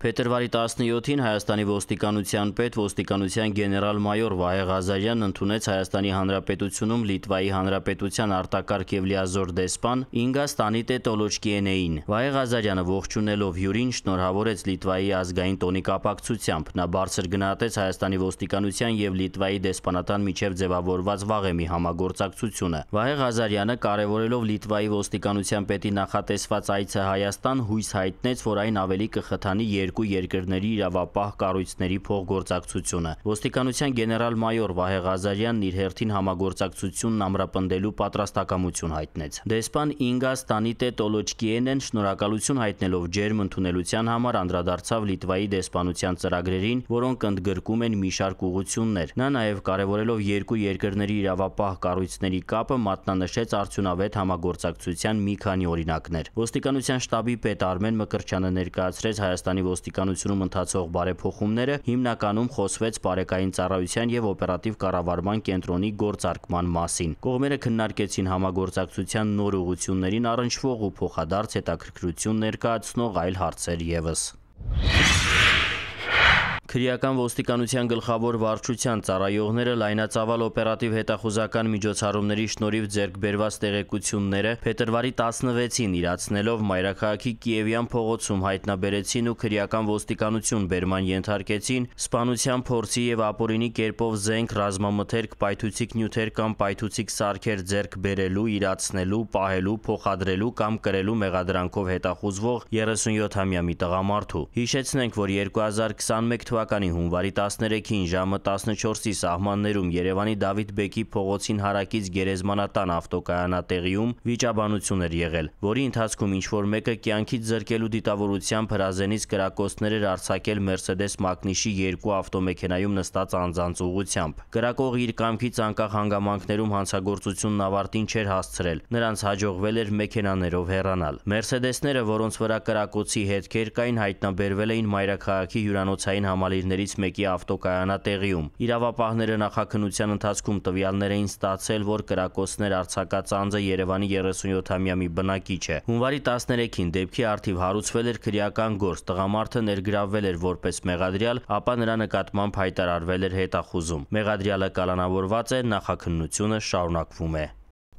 Փետրվարի 17-ին Հայաստանի ոստիկանության պետ ոստիկանության գեներալ-մայոր Վահե Ղազարյանն ընդունեց Հայաստանի Հանրապետությունում Լիտվայի Հանրապետության արտակարգ եւ լիազոր դեսպան Ինգա Ստանիտե Տոլոչկիենեին։ Վահե Ղազարյանը ողջունելով հյուրին շնորհավորեց Լիտվայի ազգային տոնի կապակցությամբ։ Նա բարձր գնահատեց Հայաստանի ոստիկանության եւ Լիտվայի դեսպանատան միջև ձևավորված վաղեմի համագործակցությունը։ Վահե Ղազարյանը կարևորելով Լիտվայի ոստիկանության պետի նախատեսված այցը Հայաստան հույս հայտնեց, որ այն ավելի կխթանի եր երկու երկրների իրավապահ կառույցների փոխգործակցությունը։ Ոստիկանության գեներալ-մայոր Վահե Ղազարյանն իր հերթին համագործակցությունն ամրապնդելու պատրաստակամություն հայտնեց։ Դեսպան Ինգա Ստանիտե Տոլոչկիենեն շնորհակալություն հայտնելով ջերմ ընդունելության համար անդրադարձավ Լիտվայի դեսպանության ծրագրերին, որոնք ընդգրկում են մի շարք ուղություններ։ Նա նաև կարևորելով երկու երկրների իրավապահ կառույցների կապը մատնանշեց արդյունավետ համագործակցության մի քանի օրինակներ։ Ոստիկանության շտաբի պետ Արմեն Մկրչյանը ներկայացրեց Հայաստանի ոստիկանությունում ընթացող բարեփոխումները հիմնականում խոսվեց բարեկային ծառայության եւ օպերատիվ կառավարման կենտրոնի գործարկման մասին։ Կողմերը քննարկեցին համագործակցության նոր ուղություններին առնչվող ու փոխադարձ հետաքրքրություն ներկայացնող այլ հարցեր եւս։ Քրեական ոստիկանության գլխավոր վարչության ծառայողները լայնածավալ օպերատիվ հետախուզական միջոցառումների շնորհիվ ձեռք բերված տեղեկությունները փետրվարի 16-ին իրացնելով Մայրաքաղաքի Կիևյան փողոցում հայտնաբերեցին ու քրեական ոստիկանություն բերման ենթարկեցին սպանության փորձի եւ ապօրինի կերպով զենք, ռազմամթերք, պայթուցիկ նյութեր կամ պայթուցիկ սարքեր ձեռք բերելու, իրացնելու, պահելու, փոխադրելու կամ կրելու մեղադրանքով հետախուզվող 37-ամյա մի տղամարդու։ Հիշեցնենք, որ 2021 թվականի թվականի հունվարի 13-ին ժամը 14-ի սահմաններում Երևանի Դավիթ Բեկի փողոցին հարակից գերեզմանատան ավտոկայանատեղիում վիճաբանություն էր եղել, որի ընթացքում ինչ-որ մեկը կյանքից զրկելու դիտավորությամբ հրազենից կրակոցներ էր արձակել Mercedes Մակնիշի երկու ավտոմեքենայում նստած անձանց ուղությամբ։ Կրակողը իր կամքից անկախ հանգամանքներում հանցագործությունն ավարտին չէր հասցրել։ Նրանց հաջողվել էր մեքենաներով հեռանալ։ Mercedes-ները, որոնց վրա կրակոցի հետքեր կային, հայտնաբերվել էին մայրաքաղաքի հյուրանոցային համալսարանի պահալիրներից մեկի ավտոկայանատեղիում։ Իրավապահները նախաքնության ընթացքում տվյալներ էին ստացել, որ կրակոցներ արձակած անձը Երևանի 37-ամյա մի բնակիչ է։ Հունվարի 13-ին դեպքի արդիվ հարուցվել էր քրեական գործ, տղամարդը ներգրավվել էր որպես մեղադրյալ, ապա նրա նկատմամբ հայտարարվել էր հետախուզում։ Մեղադրյալը կալանավորված է, նախաքննությունը շարունակվում է։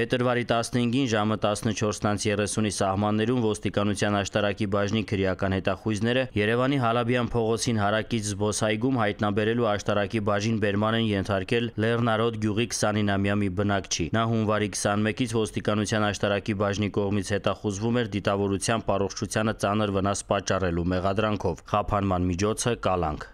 Փետրվարի 15-ին ժամը 14:30-ի սահմաններում ոստիկանության աշտարակի բաժնի քրեական հետախույզները Երևանի Հալաբյան փողոցին հարակից զբոսայգում հայտնաբերելու աշտարակի բաժին բերման են ենթարկել Լեռնարոդ գյուղի 29-ամյա մի բնակչի։ Նա հունվարի 21-ից ոստիկանության աշտարակի բաժնի կողմից հետախուզվում էր դիտավորության առողջությանը ծանր վնաս պատճառելու մեղադրանքով։ Խափանման միջոցը կալանք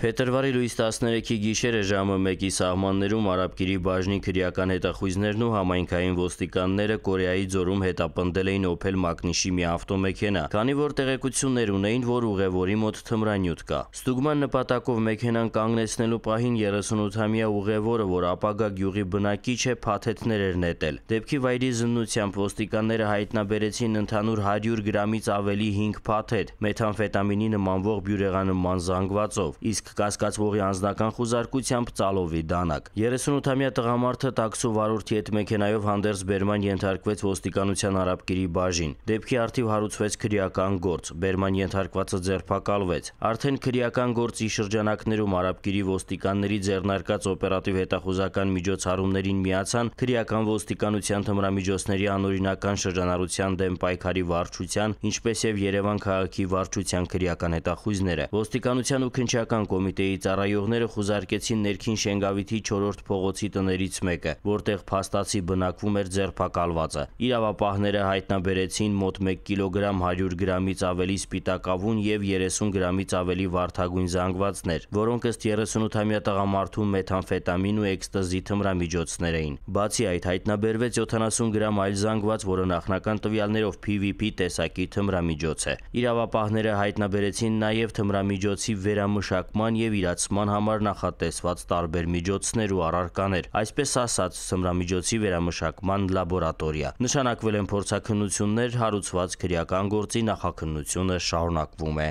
Փետրվարի լույս 13-ի գիշերը ժամը 1-ի սահմաններում Արաբկիրի բաժնի քրեական հետախույզներն ու համայնքային ոստիկանները Կորեայի ձորում հետապնդել էին Opel Magnishի մի ավտոմեքենա, քանի որ տեղեկություններ ունեին, որ ուղևորի մոտ թմրանյութ կա։ Ստուգման նպատակով մեքենան կանգնեցնելու պահին 38-ամյա ուղևորը, որ ապագա գյուղի բնակիչ է, փաթեթներ էր նետել։ Դեպքի վայրի զննությամբ ոստիկանները հայտնաբերեցին ընդհանուր 100 գրամից ավելի 5 փաթեթ մեթամֆետամինի նմանվող բյուրեղանման զանգվածով, իսկ իսկ կասկածվողի անձնական խուզարկությամբ ծալովի դանակ։ 38-ամյա տղամարդը տաքսու վարորդի հետ մեքենայով հանդերձ բերման ենթարկվեց ոստիկանության արաբկիրի բաժին։ Դեպքի արդիվ հարուցվեց քրեական գործ։ Բերման ենթարկվածը ձերբակալվեց։ Արդեն քրեական գործի շրջանակներում արաբկիրի ոստիկանների ձեռնարկած օպերատիվ հետախուզական միջոցառումներին միացան քրեական ոստիկանության թմրամիջոցների անօրինական շրջանառության դեմ պայքարի վարչության, ինչպես եւ Երևան քաղաքի վարչության քրեական հետախույզները։ Ոստիկանության ու քնչական Կոմիտեի ծառայողները խուզարկեցին ներքին Շենգավիթի 4-րդ փողոցի տներից մեկը, որտեղ փաստացի բնակվում էր ձերբակալվածը։ Իրավապահները հայտնաբերեցին մոտ 1 կիլոգրամ 100 գրամից ավելի սպիտակավուն եւ 30 գրամից ավելի վարդագույն զանգվածներ, որոնք ըստ 38-ամյա տղամարդու մեթամֆետամին ու էքստազի թմրամիջոցներ էին։ Բացի այդ, հայտնաբերվեց 70 գրամ այլ զանգված, որը նախնական տվյալներով PVP տեսակի թմրամիջոց է։ Իրավապահները հայտնաբերեցին նաեւ թմրամիջոցի վերամշակման արտահանման և իրացման համար նախատեսված տարբեր միջոցներ ու առարկաներ, այսպես ասած՝ սմրամիջոցի վերամշակման լաբորատորիա։ Նշանակվել են փորձաքննություններ, հարուցված քրեական գործի նախաքննությունը շարունակվում է։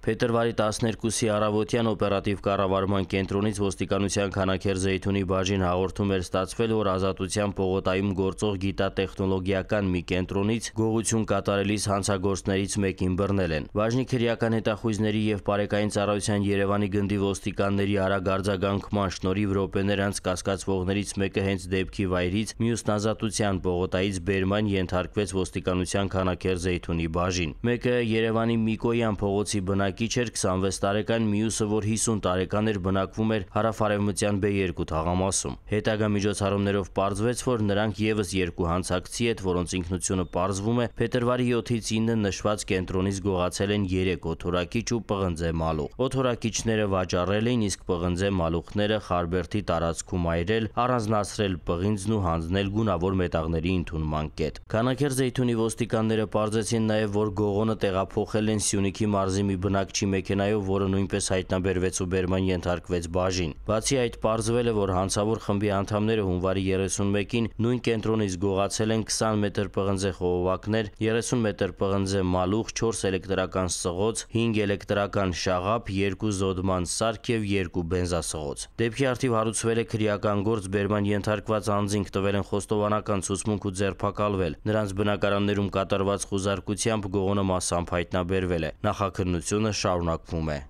Փետրվարի 12-ի առավոտյան օպերատիվ կառավարման կենտրոնից ոստիկանության քանաքեր Զեյթունի բաժին հաղորդում էր ստացվել, որ Ազատության պողոտայում գործող գիտատեխնոլոգիական մի կենտրոնից գողություն կատարելիս հանցագործներից մեկին բռնել են։ Բաժնի քրեական հետախույզների եւ Պարեկային ծառայության Երևանի գնդի ոստիկանների արագ արձագանքման շնորհիվ րոպեներ անց կասկածվողներից մեկը հենց դեպքի վայրից մյուսն Ազատության պողոտայից բերման ենթարկվեց ոստիկանության քանաքեր Զեյթունի բաժին։ Մեկը Երևանի Միկոյան փողոցի բնակ բնակիչ էր 26 տարեկան, մյուսը, որ 50 տարեկան էր, բնակվում էր հարավարևմտյան B2 թաղամասում։ Հետագա միջոցառումներով պարզվեց, որ նրանք եւս երկու հանցակցի հետ, որոնց ինքնությունը պարզվում է փետրվարի 7-ից 9-ը նշված կենտրոնից գողացել են 3 օթորակիչ ու պղնձե մալուխ։ Օթորակիչները վաճառել էին, իսկ պղնձե մալուխները Խարբերթի տարածքում այրել, առանձնացրել պղինձն ու հանձնել գունավոր մետաղների ընդունման կետ։ Քանաքեր Զեյթունի ոստիկանները պարզեցին նաեւ, որ գողոնը տեղափոխել են Սյունիքի մարզի մի բնակ բանակչի մեքենայով, որը նույնպես հայտնաբերվեց ու բերման ենթարկվեց բաժին։ Բացի այդ, պարզվել է, որ հանցավոր խմբի անդամները հունվարի 31-ին նույն կենտրոնից գողացել են 20 մետր պղնձե խողովակներ, 30 մետր պղնձե մալուխ, 4 էլեկտրական սղոց, 5 էլեկտրական շաղապ, 2 զոդման սարք եւ 2 բենզասղոց։ Դեպքի արդիվ հարուցվել է քրեական գործ, բերման ենթարկված անձինք տվել են խոստովանական ցուցմունք ու ձերբակալվել։ Նրանց բնակարաններում կատարված խուզարկությամբ գողոնը մասամբ հայտնաբերվել է։ Նախաքննությունը շարունակվում է։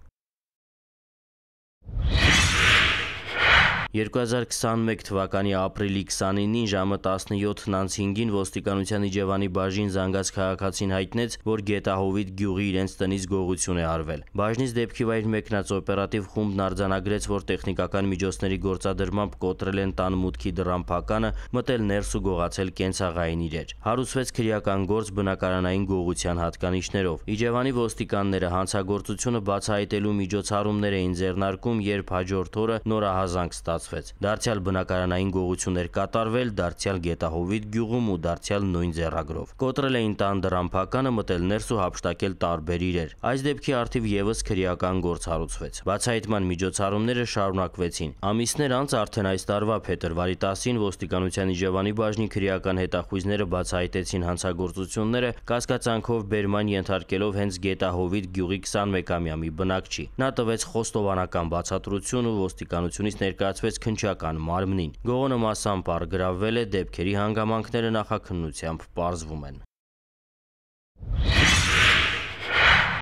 2021 թվականի ապրիլի 29-ին ժամը 17:05-ին ոստիկանության Իջևանի բաժին զանգած քաղաքացին հայտնեց, որ Գետահովիտ գյուղի իրենց տնից գողություն է արվել։ Բաժնից դեպքի վայր մեկնած օպերատիվ խումբն արձանագրեց, որ տեխնիկական միջոցների գործադրմամբ կոտրել են տան մուտքի դռան փականը, մտել ներս ու գողացել կենցաղային իրեր։ Հարուցվեց քրեական գործ բնակարանային գողության հատկանիշներով։ Իջևանի ոստիկանները հանցագործությունը բացահայտելու միջոցառումներ էին ձեռնարկում, երբ հաջորդ օրը նորահազանգ ստացավ բարձրացվեց։ Դարձյալ բնակարանային գողություններ կատարվել դարձյալ Գետահովիտ գյուղում ու դարձյալ նույն ձեռագրով։ Կոտրել էին տան դրամփականը, մտել ներս ու հափշտակել տարբեր իրեր։ Այս դեպքի արդիվ եւս քրեական գործ հարուցվեց։ Բացահայտման միջոցառումները շարունակվեցին։ Ամիսներ անց արդեն այս տարվա փետրվարի 10-ին ոստիկանության Իջևանի բաժնի քրեական հետախույզները բացահայտեցին հանցագործությունները կասկածանքով բերման ենթարկելով հենց Գետահովիտ գյուղի 21-ամյա մի բնակչի։ Նա տվեց խոստովանական բացատրություն ու ոստիկանությունից ներկայացվեց հանդիսացրեց քնչական մարմնին։ Գողոնը մասամբ առգրավվել է, դեպքերի հանգամանքները նախաքննությամբ պարզվում են։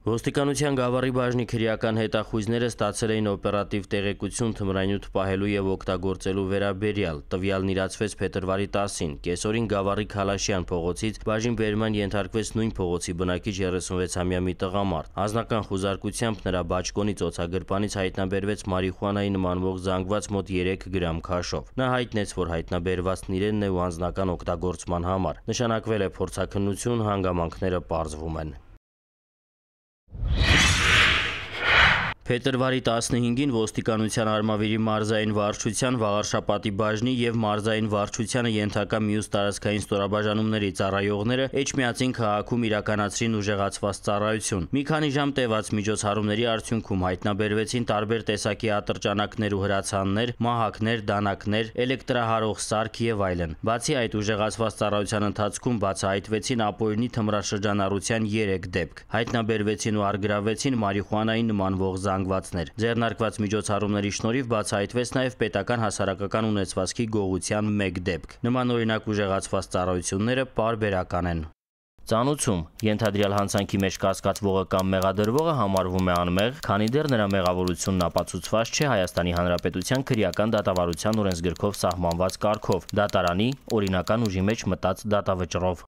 Ոստիկանության գավառի բաժնի քրեական հետախույզները ստացել էին օպերատիվ տեղեկություն թմրանյութ պահելու եւ օգտագործելու վերաբերյալ։ Տվյալն իրացվեց փետրվարի 10-ին։ Կեսօրին գավառի Խալաշյան փողոցից բաժին բերման ենթարկվեց նույն փողոցի բնակիչ 36-ամյա մի տղամարդ։ Անձնական խուզարկությամբ նրա բաճկոնի ծոցագրպանից հայտնաբերվեց մարիխուանայի նմանվող զանգված մոտ 3 գրամ քաշով։ Նա հայտնեց, որ հայտնաբերվածն իրենն է ու անձնական օգտագործման համար։ Նշանակվել է փորձաքննություն, հանգամանքները պարզվում են։ Փետրվարի 15-ին ոստիկանության արմավիրի մարզային վարչության Վաղարշապատի բաժնի եւ մարզային վարչությանը ենթակա մյուս տարածքային ստորաբաժանումների ծառայողները Էջմիածին քաղաքում իրականացրին ուժեղացված ծառայություն։ Մի քանի ժամ տևած միջոցառումների արդյունքում հայտնաբերվեցին տարբեր տեսակի ատրճանակներ ու հրացաններ, մահակներ, դանակներ, էլեկտրահարող սարք եւ այլն։ Բացի այդ ուժեղացված ծառայության ընթացքում բացահայտվեցին ապօրինի թմրաշրջանառության 3 դեպք։ Հայտնաբերվեցին ու արգրավեցին մարիխուանային նմանվող զանգ կանգվածներ։ Ձեռնարկված միջոցառումների շնորհիվ բացահայտվեց նաև պետական հասարակական ունեցվածքի գողության մեկ դեպք։ Նմանօրինակ ուժեղացված ծառայությունները պարբերական են։ Ծանուցում ենթադրյալ հանցանքի մեջ կասկածվողը կամ մեղադրվողը համարվում է անմեղ, քանի դեռ նրա մեղավորությունն ապացուցված չէ Հայաստանի Հանրապետության քրեական դատավարության օրենսգրքով սահմանված կարգով՝ դատարանի օրինական ուժի մեջ մտած դատավճռով։